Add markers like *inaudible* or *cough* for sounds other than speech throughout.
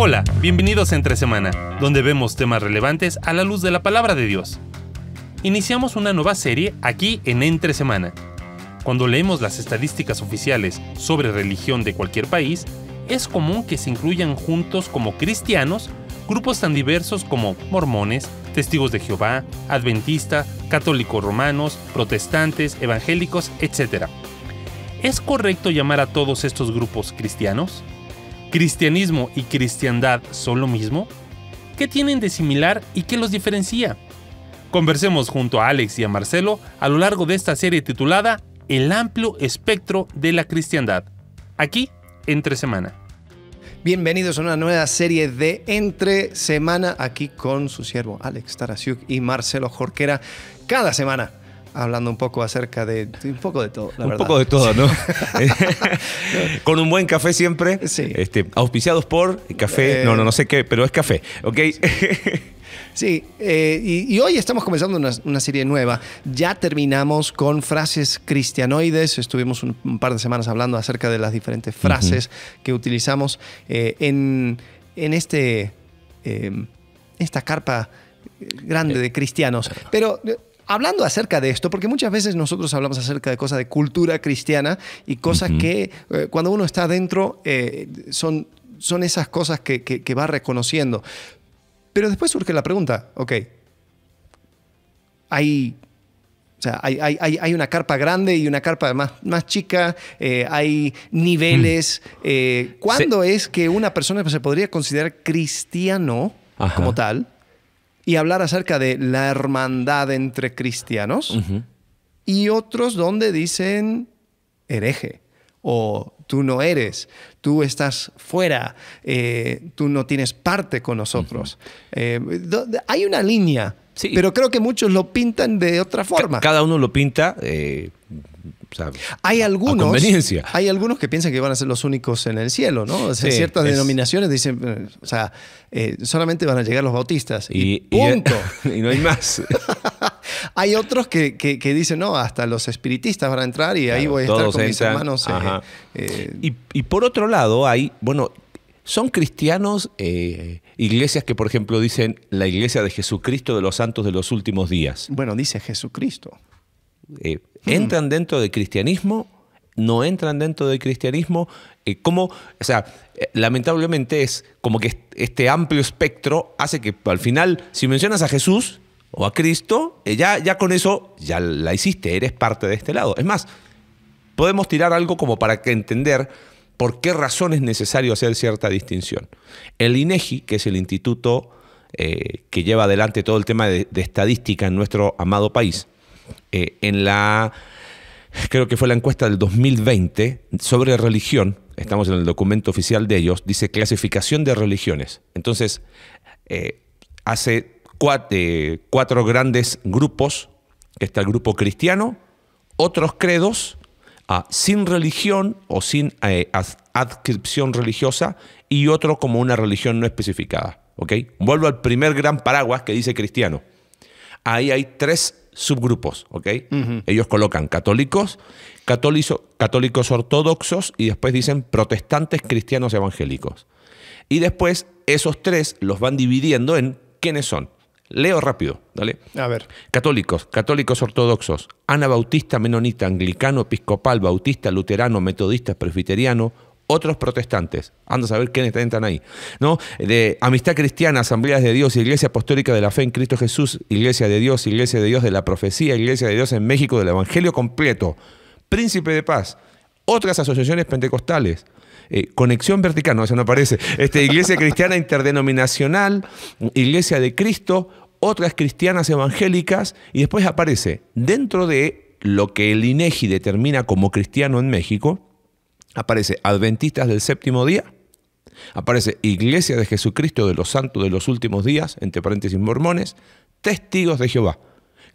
Hola, bienvenidos a Entre Semana, donde vemos temas relevantes a la luz de la palabra de Dios. Iniciamos una nueva serie aquí en Entre Semana. Cuando leemos las estadísticas oficiales sobre religión de cualquier país, es común que se incluyan juntos como cristianos grupos tan diversos como mormones, testigos de Jehová, adventistas, católicos romanos, protestantes, evangélicos, etc. ¿Es correcto llamar a todos estos grupos cristianos? ¿Cristianismo y cristiandad son lo mismo? ¿Qué tienen de similar y qué los diferencia? Conversemos junto a Alex y a Marcelo a lo largo de esta serie titulada El amplio espectro de la cristiandad, aquí entre semana. Bienvenidos a una nueva serie de Entre Semana, aquí con su siervo Alex Tarasiuk y Marcelo Jorquera, cada semana hablando un poco acerca de un poco de todo, la un poco de todo, ¿no? *laughs* *laughs* Con un buen café siempre. Sí. Este, auspiciados por café, no, no, no sé qué, pero es café, ¿ok? Sí, eh, y, hoy estamos comenzando una, serie nueva. Ya terminamos con frases cristianoides. Estuvimos un, par de semanas hablando acerca de las diferentes frases que utilizamos eh, en, este, eh, esta carpa grande de cristianos. Pero hablando acerca de esto, porque muchas veces nosotros hablamos acerca de cosas de cultura cristiana y cosas que eh, cuando uno está adentro eh, son, son esas cosas que, va reconociendo. Pero después surge la pregunta, ok, hay hay, una carpa grande y una carpa más, más chica, eh, hay niveles. Hmm. ¿Cuándo es que una persona se podría considerar cristiano como tal? y hablar acerca de la hermandad entre cristianos, y otros donde dicen hereje o tú no eres, tú estás fuera, eh, tú no tienes parte con nosotros. Eh, hay una línea, sí. pero creo que muchos lo pintan de otra forma. Cada uno lo pinta. Eh, hay algunos, Hay algunos que piensan que van a ser los únicos en el cielo, ¿no? ciertas denominaciones dicen, o sea, eh, solamente van a llegar los bautistas. Y, punto. *laughs* Y, no hay más. *laughs* hay otros que, dicen, no, hasta los espiritistas van a entrar y ahí voy a estar con mis hermanos. Eh, eh, y, por otro lado, hay, bueno, son cristianos iglesias que, por ejemplo, dicen la iglesia de Jesucristo de los santos de los últimos días. Bueno, dice Jesucristo. Eh, entran dentro del cristianismo, no entran dentro del cristianismo, eh, como, o sea, eh, lamentablemente es como que este amplio espectro hace que al final, si mencionas a Jesús o a Cristo, ya, ya con eso ya la hiciste, eres parte de este lado. Es más, podemos tirar algo como para que entender por qué razón es necesario hacer cierta distinción. El INEGI, e que es el instituto que lleva adelante todo el tema de, estadística en nuestro amado país, eh, en la, creo que fue la encuesta del 2020 sobre religión, estamos en el documento oficial de ellos, dice clasificación de religiones. Entonces, eh, hace eh, cuatro, grandes grupos, está el grupo cristiano, otros credos, sin religión o sin adscripción religiosa, y otro como una religión no especificada. ¿ok? Vuelvo al primer gran paraguas que dice cristiano. Ahí hay tres subgrupos, ¿ok? Ellos colocan católicos, católicos ortodoxos y después dicen protestantes cristianos evangélicos. Y después esos tres los van dividiendo en quiénes son. Leo rápido, dale. A ver. Católicos, católicos ortodoxos, anabautista, menonita, anglicano, episcopal, bautista, luterano, metodista, presbiteriano, otros protestantes. ando a saber quiénes entran ahí. ¿no? De Amistad Cristiana, Asambleas de Dios, Iglesia Apostólica de la Fe en Cristo Jesús, Iglesia de Dios, Iglesia de Dios de la Profecía, Iglesia de Dios en México del Evangelio completo, Príncipe de Paz, otras asociaciones pentecostales. Eh, conexión vertical, no, eso no aparece. Este, iglesia *laughs* Cristiana Interdenominacional, Iglesia de Cristo, otras cristianas evangélicas, y después aparece dentro de lo que el INEGI determina como cristiano en México, aparece Adventistas del séptimo día, aparece Iglesia de Jesucristo de los Santos de los Últimos Días, entre paréntesis mormones, testigos de Jehová,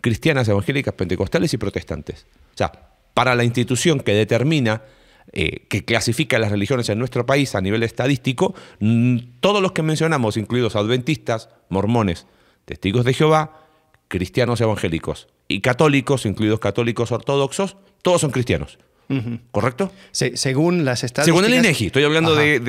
cristianas evangélicas, pentecostales y protestantes. O sea, para la institución que determina, eh, que clasifica las religiones en nuestro país a nivel estadístico, mm, todos los que mencionamos, incluidos adventistas, mormones, testigos de Jehová, cristianos evangélicos y católicos, incluidos católicos ortodoxos, todos son cristianos. ¿Correcto? según las estadísticas. Según el INEGI, estoy hablando de,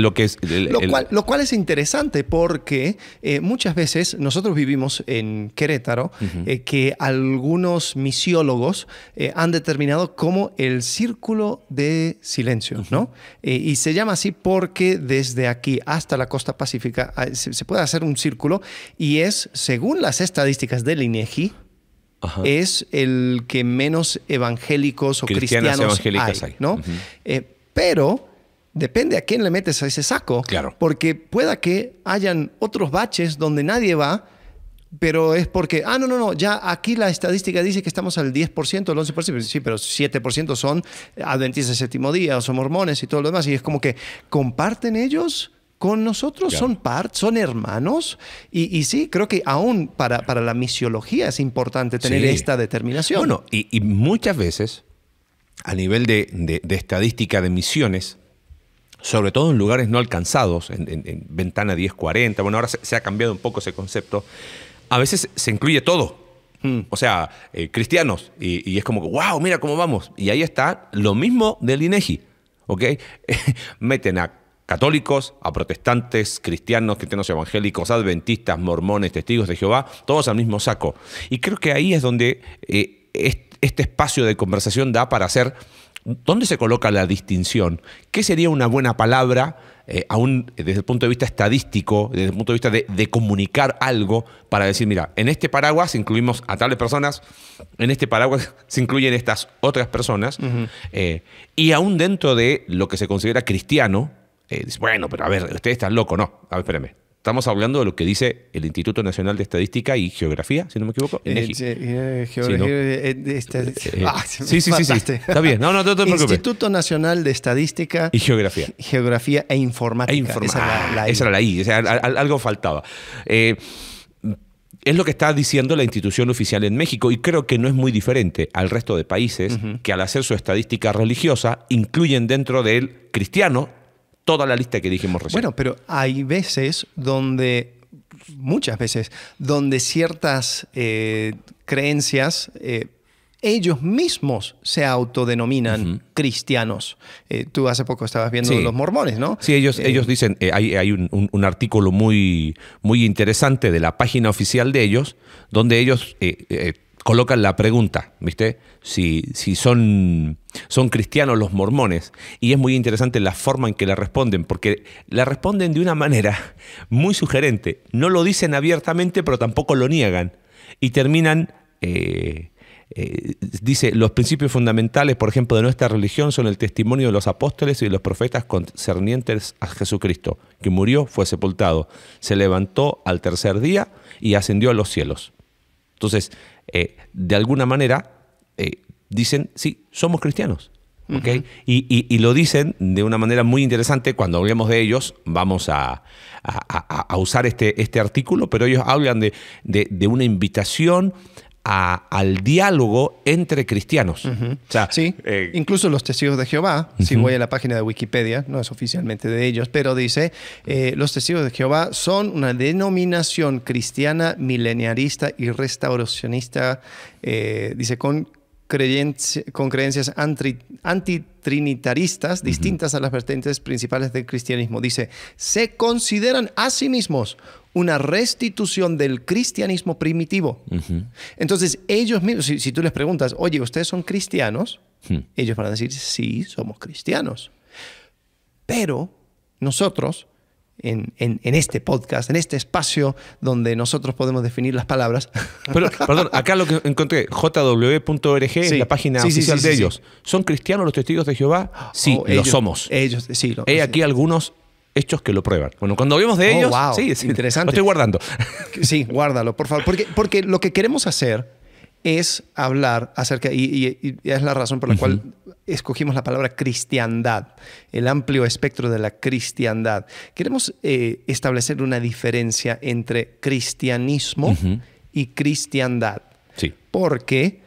lo que es. lo, cual, es interesante porque eh, muchas veces nosotros vivimos en Querétaro eh, que algunos misiólogos eh, han determinado como el círculo de silencio, ¿no? y se llama así porque desde aquí hasta la costa pacífica ah, se puede hacer un círculo y es, según las estadísticas del INEGI, es el que menos evangélicos o cristianos, hay, ¿no? Eh, pero depende a quién le metes a ese saco, claro. porque pueda que hayan otros baches donde nadie va, pero es porque, ah, no, no, no, ya aquí la estadística dice que estamos al 10%, al 11%, sí, pero 7% son adventistas del séptimo día o son mormones y todo lo demás, y es como que comparten ellos con nosotros, son part, son hermanos. Y, sí, creo que aún para, para la misiología es importante tener esta determinación. Bueno, y, muchas veces, a nivel de, estadística de misiones, sobre todo en lugares no alcanzados, en, ventana 1040, bueno, ahora se, ha cambiado un poco ese concepto, a veces se incluye todo. Hmm. O sea, eh, cristianos, y, es como, wow, mira cómo vamos. Y ahí está lo mismo del INEGI, e ¿ok? *laughs* Meten a católicos, a protestantes, cristianos, cristianos evangélicos, adventistas, mormones, testigos de Jehová, todos al mismo saco. Y creo que ahí es donde eh, este espacio de conversación da para hacer ¿Dónde se coloca la distinción? ¿Qué sería una buena palabra, eh, aún desde el punto de vista estadístico, desde el punto de vista de, comunicar algo, para decir, mira, en este paraguas incluimos a tales personas, en este paraguas *laughs* se incluyen estas otras personas, eh, y aún dentro de lo que se considera cristiano, eh, bueno, pero a ver, usted está loco, no. A ver, espérame. Estamos hablando de lo que dice el Instituto Nacional de Estadística y Geografía, si no me equivoco. Sí, sí, sí, sí, Está bien. No, no, no te Instituto Nacional de Estadística y Geografía. Geografía e Informática. E esa, era ah, la, I. Esa era la I. O sea, algo faltaba. Eh, es lo que está diciendo la institución oficial en México y creo que no es muy diferente al resto de países que al hacer su estadística religiosa incluyen dentro del cristiano, toda la lista que dijimos recién. Bueno, pero hay veces donde, muchas veces, donde ciertas eh, creencias eh, ellos mismos se autodenominan cristianos. Eh, tú hace poco estabas viendo los mormones, ¿no? Sí, ellos, ellos dicen, hay, un, artículo muy, muy interesante de la página oficial de ellos, donde ellos colocan la pregunta, ¿viste? Si, si son, son cristianos los mormones. Y es muy interesante la forma en que la responden, porque la responden de una manera *laughs* muy sugerente. No lo dicen abiertamente, pero tampoco lo niegan. Y terminan... Eh, eh, dice, los principios fundamentales, por ejemplo, de nuestra religión son el testimonio de los apóstoles y de los profetas concernientes a Jesucristo, que murió, fue sepultado, se levantó al tercer día y ascendió a los cielos. Entonces, eh, de alguna manera eh, dicen, sí, somos cristianos. y, lo dicen de una manera muy interesante. Cuando hablemos de ellos, vamos a, usar este, este, artículo, pero ellos hablan de, de una invitación al diálogo entre cristianos. Eh, incluso los testigos de Jehová, si voy a la página de Wikipedia, no es oficialmente de ellos, pero dice, eh, los testigos de Jehová son una denominación cristiana, mileniarista y restauracionista, eh, dice, con con creencias antitrinitaristas distintas a las vertientes principales del cristianismo. Dice, se consideran a sí mismos una restitución del cristianismo primitivo. Entonces, ellos mismos, si, tú les preguntas, oye, ¿ustedes son cristianos? Ellos van a decir, sí, somos cristianos. Pero nosotros en, este podcast, en este espacio donde nosotros podemos definir las palabras. perdón, acá lo que encontré, jw.org en la página oficial de ellos. ¿Son cristianos los testigos de Jehová? Sí, oh, lo somos. Ellos, sí. He aquí algunos hechos que lo prueban. Bueno, cuando hablemos de oh, ellos, wow, sí, interesante. Lo estoy guardando. Sí, guárdalo, por favor. Porque, porque lo que queremos hacer es hablar acerca, y, es la razón por la cual escogimos la palabra cristiandad, el amplio espectro de la cristiandad. Queremos eh, establecer una diferencia entre cristianismo y cristiandad. Sí. Porque,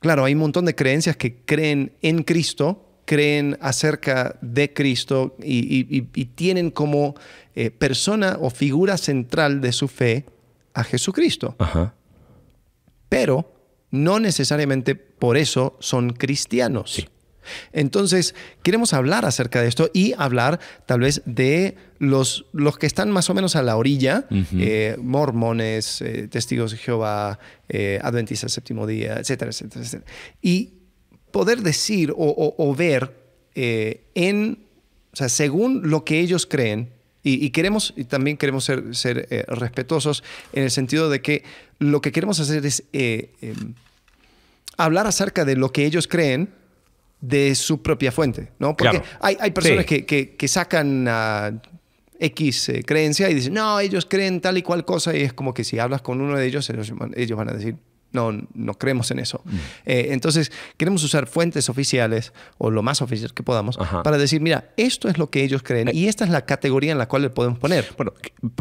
claro, hay un montón de creencias que creen en Cristo, creen acerca de Cristo y, tienen como eh, persona o figura central de su fe a Jesucristo. Ajá pero no necesariamente por eso son cristianos. Entonces, queremos hablar acerca de esto y hablar tal vez de los, los que están más o menos a la orilla, eh, mormones, eh, testigos de Jehová, eh, adventistas del séptimo día, etcétera, etcétera, etcétera. Y poder decir o, o ver en, o sea, según lo que ellos creen, y, queremos, y también queremos ser, eh, respetuosos en el sentido de que lo que queremos hacer es eh, em, hablar acerca de lo que ellos creen de su propia fuente, ¿no? Porque hay, personas que, sacan X eh, creencia y dicen, no, ellos creen tal y cual cosa, y es como que si hablas con uno de ellos, ellos van a decir, no, no creemos en eso. Mm. Eh, entonces, queremos usar fuentes oficiales o lo más oficial que podamos para decir, mira, esto es lo que ellos creen eh, y esta es la categoría en la cual le podemos poner. Bueno,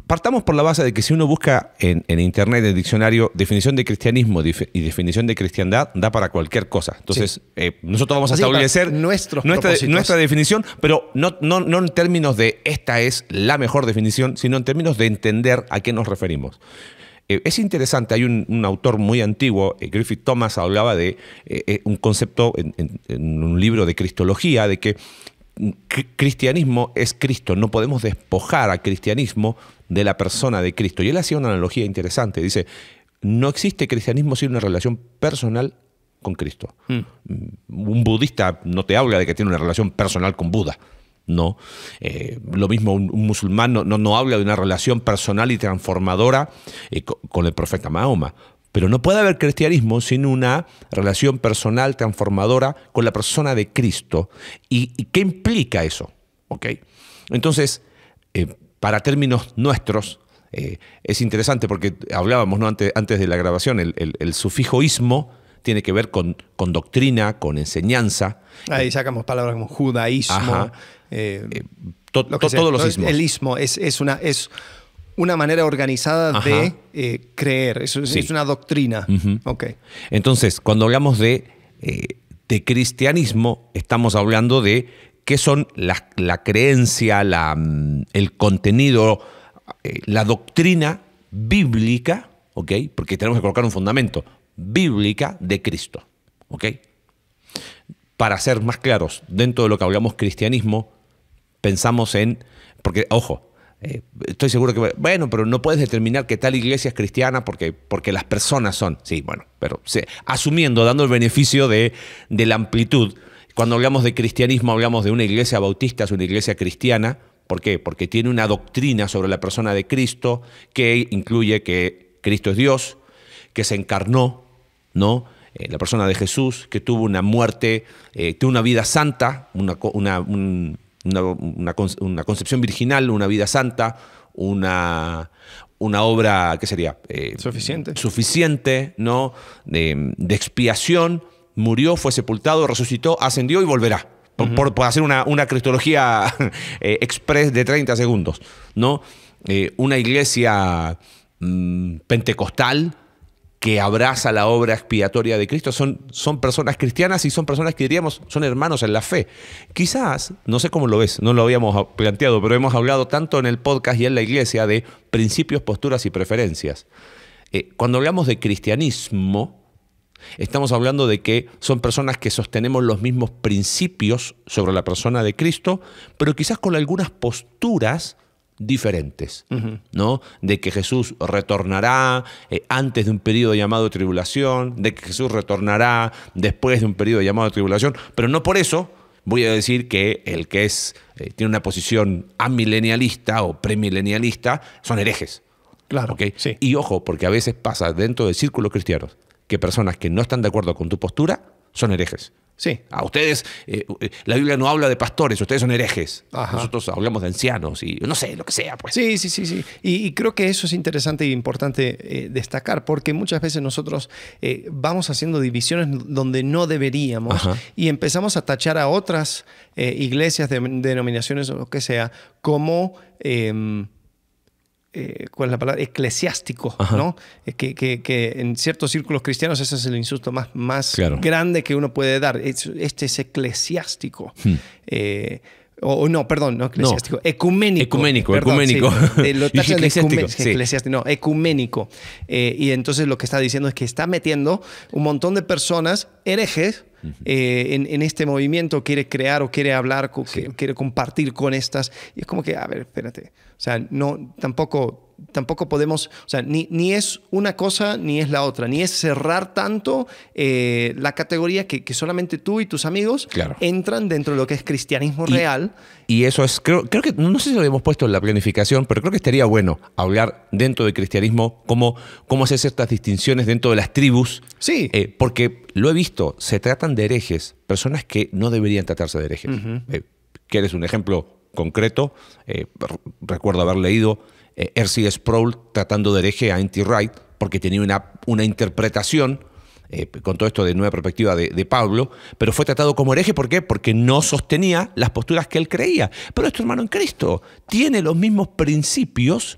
partamos por la base de que si uno busca en, Internet, en diccionario, definición de cristianismo y definición de cristiandad, da para cualquier cosa. Entonces, eh, nosotros vamos a establecer nuestra, nuestra definición, pero no, no, no en términos de esta es la mejor definición, sino en términos de entender a qué nos referimos. Eh, es interesante, hay un, autor muy antiguo, eh, Griffith Thomas, hablaba de eh, un concepto en, un libro de cristología, de que mm, cristianismo es Cristo, no podemos despojar al cristianismo de la persona de Cristo. Y él hacía una analogía interesante, dice, no existe cristianismo sin una relación personal con Cristo. Mm. Mm, un budista no te habla de que tiene una relación personal con Buda. No. Eh, lo mismo un, musulmán no, no, habla de una relación personal y transformadora eh, con, el profeta Mahoma. Pero no puede haber cristianismo sin una relación personal transformadora con la persona de Cristo. ¿Y, qué implica eso? ¿Okay? Entonces, eh, para términos nuestros, es interesante porque hablábamos ¿no? antes, antes, de la grabación, el, el, tiene que ver con, doctrina, con enseñanza. Ahí sacamos palabras como judaísmo, eh, eh, todos los ismos. El ismo es, una... Es, una manera organizada de eh, creer, es, una doctrina. Entonces, cuando hablamos de, cristianismo, estamos hablando de qué son la, creencia, la, mm, el contenido, la doctrina bíblica, porque tenemos que colocar un fundamento bíblica de Cristo. ¿Ok? Para ser más claros, dentro de lo que hablamos cristianismo, pensamos en, porque, ojo, eh, estoy seguro que, bueno, pero no puedes determinar que tal iglesia es cristiana porque, porque las personas son. Sí, bueno, pero asumiendo, dando el beneficio de, de, la amplitud, cuando hablamos de cristianismo hablamos de una iglesia bautista, es una iglesia cristiana. ¿Por qué? Porque tiene una doctrina sobre la persona de Cristo que incluye que Cristo es Dios, que se encarnó, eh, la persona de Jesús, que tuvo una muerte, eh, tuvo una vida santa, una, una, concepción virginal, una vida santa, una, una obra, ¿qué sería? Eh, suficiente. Suficiente, ¿no? De, expiación, murió, fue sepultado, resucitó, ascendió y volverá. Por, hacer una, cristología *laughs* express de 30 segundos, ¿no? una iglesia mm, pentecostal, que abraza la obra expiatoria de Cristo son, son personas cristianas y son personas que diríamos son hermanos en la fe. Quizás, no sé cómo lo ves, no lo habíamos planteado, pero hemos hablado tanto en el podcast y en la iglesia de principios, posturas y preferencias. Eh, cuando hablamos de cristianismo, estamos hablando de que son personas que sostenemos los mismos principios sobre la persona de Cristo, pero quizás con algunas posturas diferentes, ¿no? De que Jesús retornará eh, antes de un periodo llamado tribulación, de que Jesús retornará después de un periodo llamado tribulación, pero no por eso voy a decir que el que es, eh, tiene una posición amilenialista o premilenialista son herejes. Claro. ¿okay? Y ojo, porque a veces pasa dentro de círculos cristianos que personas que no están de acuerdo con tu postura son herejes. Sí, a ustedes, eh, eh, la Biblia no habla de pastores, ustedes son herejes. Nosotros hablamos de ancianos y no sé, lo que sea, pues. Sí, sí, sí, sí. Y, creo que eso es interesante e importante eh, destacar, porque muchas veces nosotros vamos haciendo divisiones donde no deberíamos y empezamos a tachar a otras iglesias, denominaciones o lo que sea, como em, eh, ¿cuál es la palabra? Eclesiástico, ¿no? Eh, que, en ciertos círculos cristianos ese es el insulto más, más grande que uno puede dar. Este es eclesiástico. Hmm. Eh, o, no, perdón, no eclesiástico, ecuménico. Ecuménico, ecuménico. eclesiástico, no, ecuménico. Eh, y entonces lo que está diciendo es que está metiendo un montón de personas herejes eh, en, este movimiento quiere crear o quiere hablar, quiere compartir con estas. Y es como que, a ver, espérate. O sea, no, tampoco tampoco podemos, o sea, ni, ni, es una cosa ni es la otra, ni es cerrar tanto eh, la categoría que, solamente tú y tus amigos entran dentro de lo que es cristianismo real. Y eso es, creo, creo que, no sé si lo hemos puesto en la planificación, pero creo que estaría bueno hablar dentro del cristianismo cómo, cómo hacer ciertas distinciones dentro de las tribus. Sí. Eh, porque lo he visto, se tratan de herejes, personas que no deberían tratarse de herejes. Eh, Quieres un ejemplo concreto. recuerdo haber leído eh, Sproul tratando de hereje a Anti Wright porque tenía una, una interpretación eh, con todo esto de nueva perspectiva de, Pablo, pero fue tratado como hereje, ¿por qué? Porque no sostenía las posturas que él creía. Pero esto, hermano en Cristo, tiene los mismos principios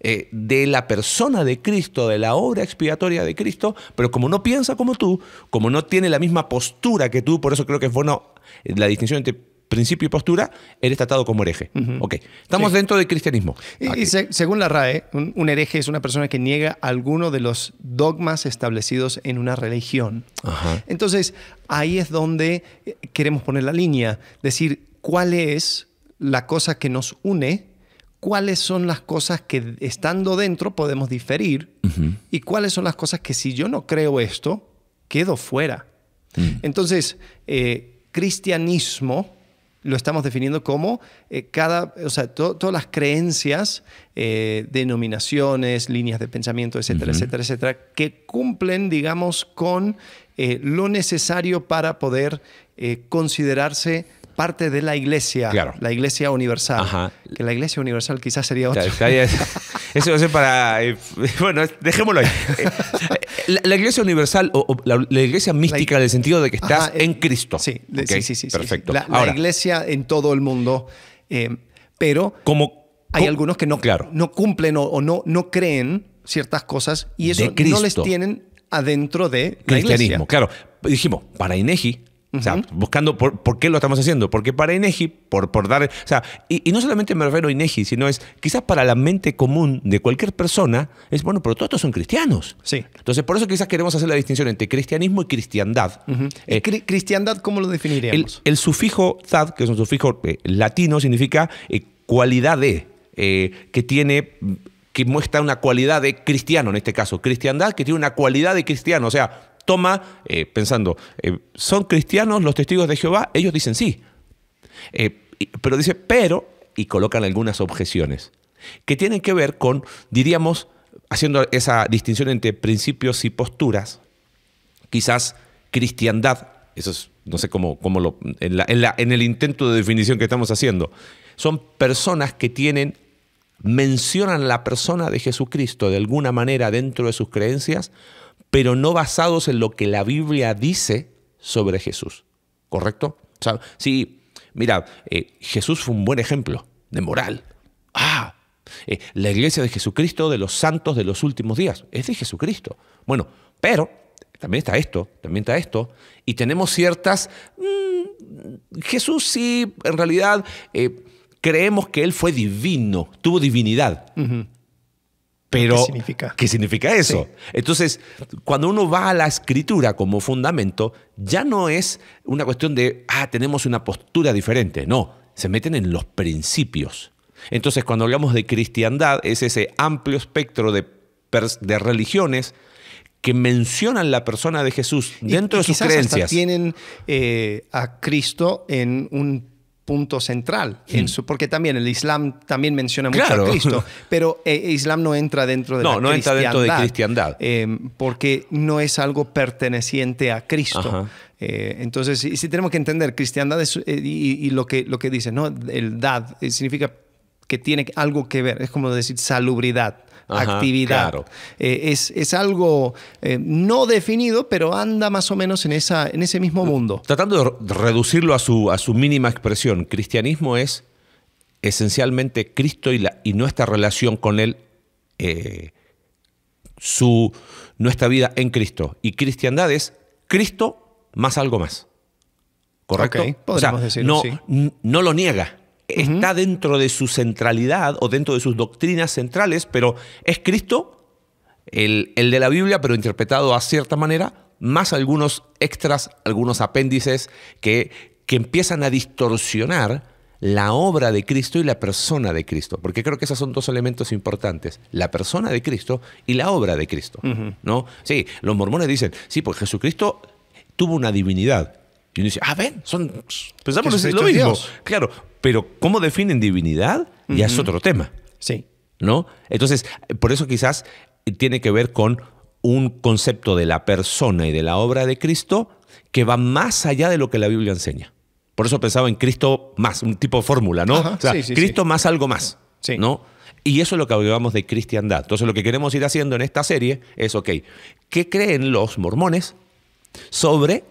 eh, de la persona de Cristo, de la obra expiatoria de Cristo, pero como no piensa como tú, como no tiene la misma postura que tú, por eso creo que es bueno la distinción entre principio y postura, eres tratado como hereje. Ok, estamos dentro del cristianismo. Y, según la RAE, un, hereje es una persona que niega alguno de los dogmas establecidos en una religión. Entonces, ahí es donde eh, queremos poner la línea, decir cuál es la cosa que nos une cuáles son las cosas que estando dentro podemos diferir y cuáles son las cosas que si yo no creo esto, quedo fuera. Mm. Entonces, eh, cristianismo lo estamos definiendo como eh, cada, o sea, todas las creencias, eh, denominaciones, líneas de pensamiento, etcétera, etcétera, etcétera, que cumplen, digamos, con eh, lo necesario para poder considerarse parte de la iglesia, la iglesia universal. Que la iglesia universal quizás sería otra. *laughs* Eso va a ser para. Eh, *laughs* bueno, dejémoslo ahí. *laughs* La, iglesia universal o, la, iglesia mística en el sentido de que está eh, en Cristo. Sí, sí, sí, Perfecto. la, iglesia en todo el mundo, eh, pero como, hay algunos que no, no cumplen o, no, no creen ciertas cosas y eso no les tienen adentro de cristianismo. La iglesia. Claro, dijimos, para Inegi o sea, buscando por, por, qué lo estamos haciendo. Porque para Inegi, por, por dar. O sea, y, y no solamente me refiero a Inegi, sino es quizás para la mente común de cualquier persona, es bueno, pero todos estos son cristianos. Sí. Entonces, por eso quizás queremos hacer la distinción entre cristianismo y cristiandad. Eh, ¿Cristiandad cómo lo definiríamos? El, sufijo tad, que es un sufijo eh, latino, significa eh, cualidad de, que tiene que muestra una cualidad de cristiano, en este caso, cristiandad, que tiene una cualidad de cristiano, o sea, toma eh, pensando, eh, ¿son cristianos los testigos de Jehová? Ellos dicen sí. Eh, pero dice, pero, y colocan algunas objeciones, que tienen que ver con, diríamos, haciendo esa distinción entre principios y posturas, quizás cristiandad, eso es, no sé cómo, lo, en, en el intento de definición que estamos haciendo, son personas que tienen mencionan la persona de Jesucristo de alguna manera dentro de sus creencias pero no basados en lo que la Biblia dice sobre Jesús. ¿Correcto? sí, mira, eh, Jesús fue un buen ejemplo de moral. Ah, eh, la iglesia de Jesucristo, de los santos de los últimos días, es de Jesucristo. Bueno, pero también está esto, también está esto, y tenemos ciertas... Mm, Jesús sí, en realidad... Eh, creemos que Él fue divino, tuvo divinidad. Pero, ¿Qué significa? eso? Entonces, cuando uno va a la escritura como fundamento, ya no es una cuestión de, ah, tenemos una postura diferente. No, se meten en los principios. Entonces, cuando hablamos de cristiandad, es ese amplio espectro de, religiones que mencionan la persona de Jesús dentro de sus creencias. Hasta tienen eh, a Cristo en un punto central, hmm. porque también el Islam también menciona mucho a Cristo, *laughs* pero el eh, Islam no entra dentro de la no cristiandad, entra dentro de cristiandad. Em, porque no es algo perteneciente a Cristo. Eh, entonces, si tenemos que entender, cristiandad eh, y, lo, que, lo que dice, ¿no? el dad significa que tiene algo que ver, es como decir salubridad actividad. Eh, es, algo eh, no definido, pero anda más o menos en, esa, en ese mismo mm, mundo. Tratando de reducirlo a su, a su mínima expresión, cristianismo es esencialmente Cristo y, la, y nuestra relación con Él, eh, su, nuestra vida en Cristo. Y cristiandad es Cristo más algo más. ¿Correcto? podríamos no, no lo niega está dentro de su centralidad o dentro de sus doctrinas centrales, pero es Cristo, el, de la Biblia, pero interpretado a cierta manera, más algunos extras, algunos apéndices que, que empiezan a distorsionar la obra de Cristo y la persona de Cristo, porque creo que esos son dos elementos importantes, la persona de Cristo y la obra de Cristo, ¿no? Sí, los mormones dicen, sí, pues Jesucristo tuvo una divinidad. Y uno dice, ah, ven, son, pensamos que es lo mismo. Claro, pero cómo definen divinidad ya es otro tema. Sí. ¿No? Entonces, por eso quizás tiene que ver con un concepto de la persona y de la obra de Cristo que va más allá de lo que la Biblia enseña. Por eso pensaba en Cristo más, un tipo de fórmula, ¿no? sí, Cristo más algo más. ¿No? Y eso es lo que hablamos de cristiandad. Entonces, lo que queremos ir haciendo en esta serie es, ok, ¿qué creen los mormones sobre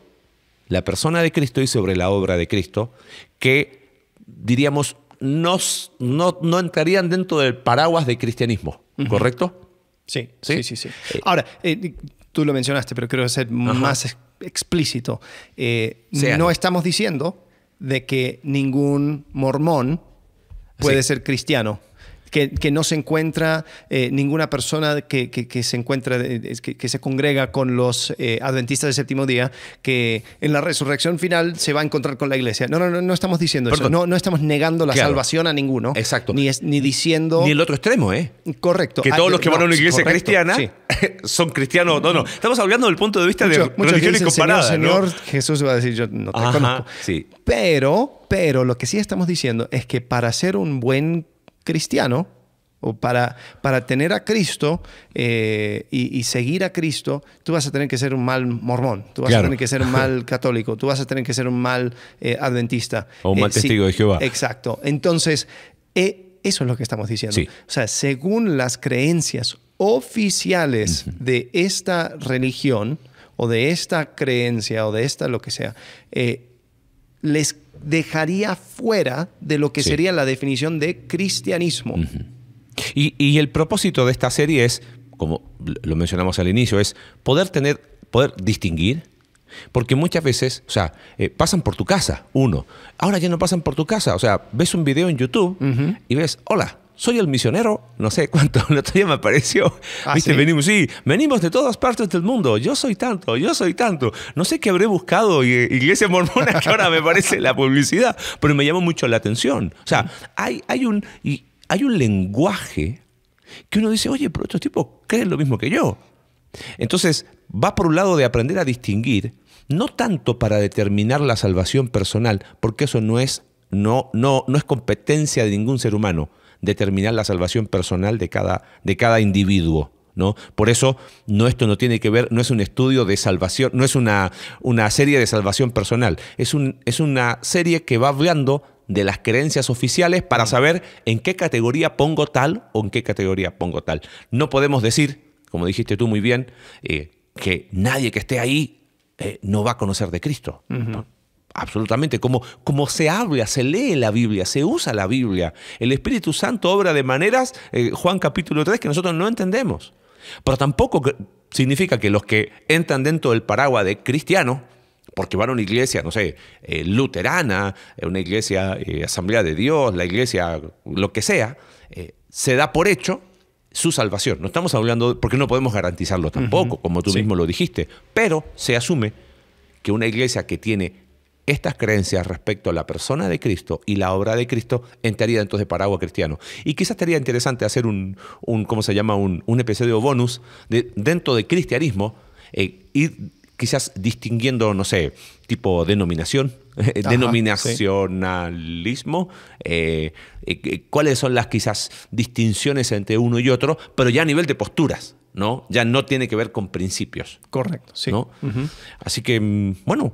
la persona de Cristo y sobre la obra de Cristo que diríamos, no, no, entrarían dentro del paraguas del cristianismo, ¿correcto? Sí, sí, sí, sí. Eh, Ahora, eh, tú lo mencionaste, pero quiero ser más explícito. Eh, no estamos diciendo de que ningún mormón puede ser cristiano que, no se encuentra eh, ninguna persona que, se encuentra, que, se congrega con los eh, adventistas del séptimo día, que en la resurrección final se va a encontrar con la iglesia. No, no, no, no estamos diciendo eso. No, no estamos negando la salvación a ninguno. Exacto. Ni, ni diciendo. Ni el otro extremo, ¿eh? Correcto. Que ah, todos los que van a una iglesia cristiana *laughs* son cristianos. No, no. Estamos hablando del punto de vista de religiones comparadas. Señor, señor Jesús va a decir, yo no te conozco. Sí. Pero, pero lo que sí estamos diciendo es que para ser un buen cristiano o para, para tener a Cristo eh, y, seguir a Cristo, tú vas a tener que ser un mal mormón, tú vas a tener que ser un mal *laughs* católico, tú vas a tener que ser un mal eh, adventista. O un eh, mal testigo de Jehová. Exacto. Entonces, eso es lo que estamos diciendo. O sea, según las creencias oficiales de esta religión o de esta creencia o de esta lo que sea, les dejaría fuera de lo que sería la definición de cristianismo. y, el propósito de esta serie es, como lo mencionamos al inicio, es poder tener, poder distinguir. Porque muchas veces, o sea, eh, pasan por tu casa, uno. Ahora ya no pasan por tu casa. O sea, ves un video en YouTube y ves, hola, soy el misionero, no sé cuánto, el otro día me apareció. Ah, venimos, sí, venimos de todas partes del mundo. Yo soy tanto, yo soy tanto. No sé qué habré buscado eh, Iglesia Mormona, que ahora me parece la publicidad, pero me llamó mucho la atención. O sea, hay, hay, un, hay un lenguaje que uno dice, oye, pero estos tipos creen lo mismo que yo. Entonces, va por un lado de aprender a distinguir, no tanto para determinar la salvación personal, porque eso no es, no, no, no es competencia de ningún ser humano determinar la salvación personal de cada, de cada individuo. ¿No? Por eso, esto no tiene que ver, no es un estudio de salvación, no es una, una serie de salvación personal, es, un, es una serie que va hablando de las creencias oficiales para mm. saber en qué categoría pongo tal o en qué categoría pongo tal. No podemos decir, como dijiste tú muy bien, eh, que nadie que esté ahí eh, no va a conocer de Cristo. Absolutamente, como, como se habla, se lee la Biblia, se usa la Biblia. El Espíritu Santo obra de maneras, eh, Juan capítulo 3, que nosotros no entendemos. Pero tampoco significa que los que entran dentro del paraguas de cristiano, porque van a una iglesia, no sé, eh, luterana, eh, una iglesia asamblea de Dios, la iglesia, lo que sea, se da por hecho su salvación. No estamos hablando, porque no podemos garantizarlo tampoco, como tú mismo lo dijiste, pero se asume que una iglesia que tiene estas creencias respecto a la persona de Cristo y la obra de Cristo entraría dentro de paraguas cristiano. Y quizás estaría interesante hacer un, un ¿cómo se llama?, un, un episodio bonus de, dentro de cristianismo, eh, ir quizás distinguiendo, no sé, tipo denominación, *laughs* eh, denominacionalismo, eh, cuáles son las quizás distinciones entre uno y otro, pero ya a nivel de posturas. ¿no? Ya no tiene que ver con principios. Correcto, sí. Así que, mm, bueno,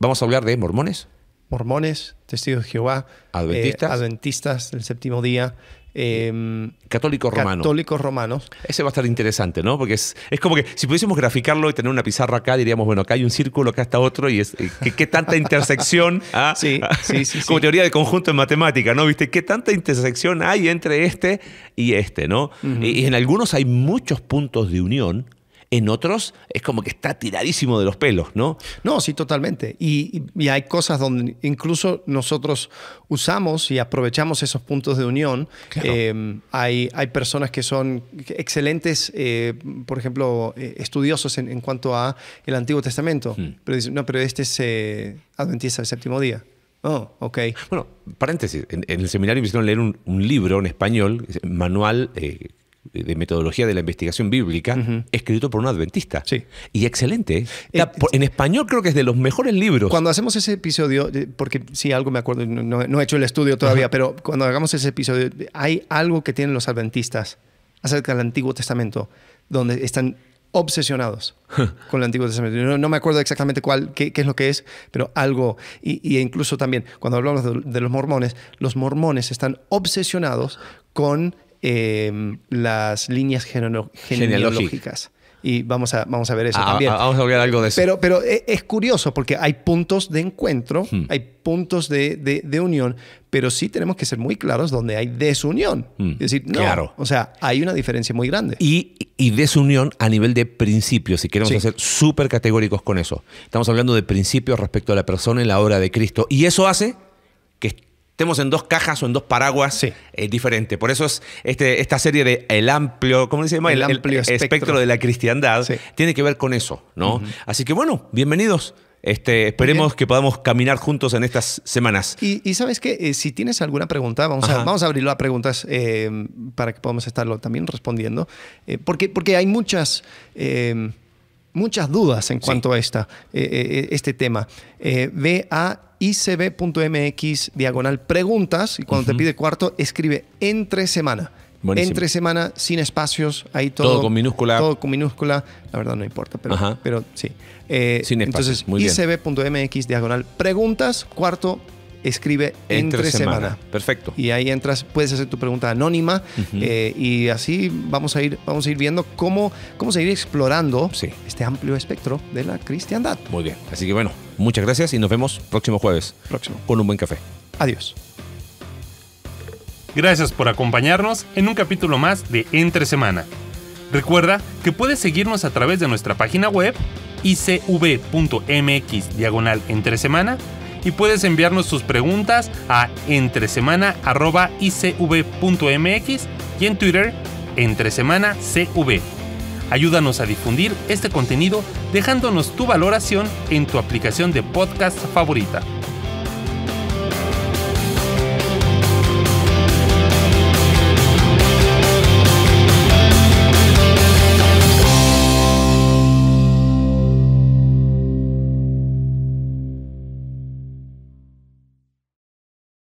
Vamos a hablar de mormones. Mormones, testigos de Jehová, eh, adventistas, adventistas del séptimo día, em, católicos romanos. Católicos romanos. Ese va a estar interesante, ¿no? Porque es, como que si pudiésemos graficarlo y tener una pizarra acá, diríamos, bueno, acá hay un círculo, acá está otro, y es eh, qué, tanta intersección. *laughs* Ah? sí, sí, como teoría de conjunto en matemática, ¿no? ¿Viste? ¿Qué tanta intersección hay entre este y este, ¿no? y, en algunos hay muchos puntos de unión en otros es como que está tiradísimo de los pelos, ¿no? No, sí, totalmente. Y, hay cosas donde incluso nosotros usamos y aprovechamos esos puntos de unión. Em, hay, hay personas que son excelentes, eh, por ejemplo, eh, estudiosos en, cuanto a el Antiguo Testamento, hmm. pero dicen, no, pero este es eh, Adventista del séptimo día. Oh, ok. Bueno, paréntesis, en, el seminario me hicieron leer un, un libro en español, manual de metodología de la investigación bíblica, escrito por un adventista. Sí. Y excelente. ¿eh? Eh, eh, en español creo que es de los mejores libros. Cuando hacemos ese episodio, porque sí, algo me acuerdo, no, he hecho el estudio todavía, pero cuando hagamos ese episodio, hay algo que tienen los adventistas acerca del Antiguo Testamento, donde están obsesionados *laughs* con el Antiguo Testamento. No, me acuerdo exactamente cuál, qué, es lo que es, pero algo, y, incluso también cuando hablamos de, los mormones, los mormones están obsesionados con Em, las líneas genealógicas. Y vamos a, vamos a ver eso ah, también. Ah, vamos a ver algo de eso. Pero, e, es curioso porque hay puntos de encuentro, hmm. hay puntos de, unión, pero sí tenemos que ser muy claros donde hay desunión. Hmm. Es decir, no, claro. o sea, hay una diferencia muy grande. Y, desunión a nivel de principios, si queremos ser súper categóricos con eso. Estamos hablando de principios respecto a la persona en la obra de Cristo. Y eso hace estemos en dos cajas o en dos paraguas eh, diferente. diferentes. Por eso es este, esta serie de el amplio, ¿cómo se llama? El, amplio espectro. de la cristiandad tiene que ver con eso, ¿no? Así que bueno, bienvenidos. Este, esperemos que podamos caminar juntos en estas semanas. Y, sabes que eh, si tienes alguna pregunta, vamos, a, vamos a abrirlo a preguntas eh, para que podamos estarlo también respondiendo, porque, porque hay muchas muchas dudas en cuanto a esta, este tema. ve a icb.mx diagonal preguntas y cuando te pide cuarto, escribe entre semana. Entre semana, sin espacios, ahí todo. Todo con minúscula. Todo con minúscula. La verdad no importa, pero, pero sí. Eh, sin espacios. Entonces, icb.mx diagonal preguntas, cuarto, escribe entre, semana. Perfecto. Y ahí entras, puedes hacer tu pregunta anónima eh, y así vamos a ir, vamos a ir viendo cómo, cómo seguir explorando este amplio espectro de la cristiandad. Muy bien. Así que bueno, muchas gracias y nos vemos próximo jueves. Próximo. Con un buen café. Adiós. Gracias por acompañarnos en un capítulo más de Entre Semana. Recuerda que puedes seguirnos a través de nuestra página web icv.mx diagonal entre semana y puedes enviarnos tus preguntas a entresemana.icv.mx y en Twitter entresemanacv. Ayúdanos a difundir este contenido dejándonos tu valoración en tu aplicación de podcast favorita.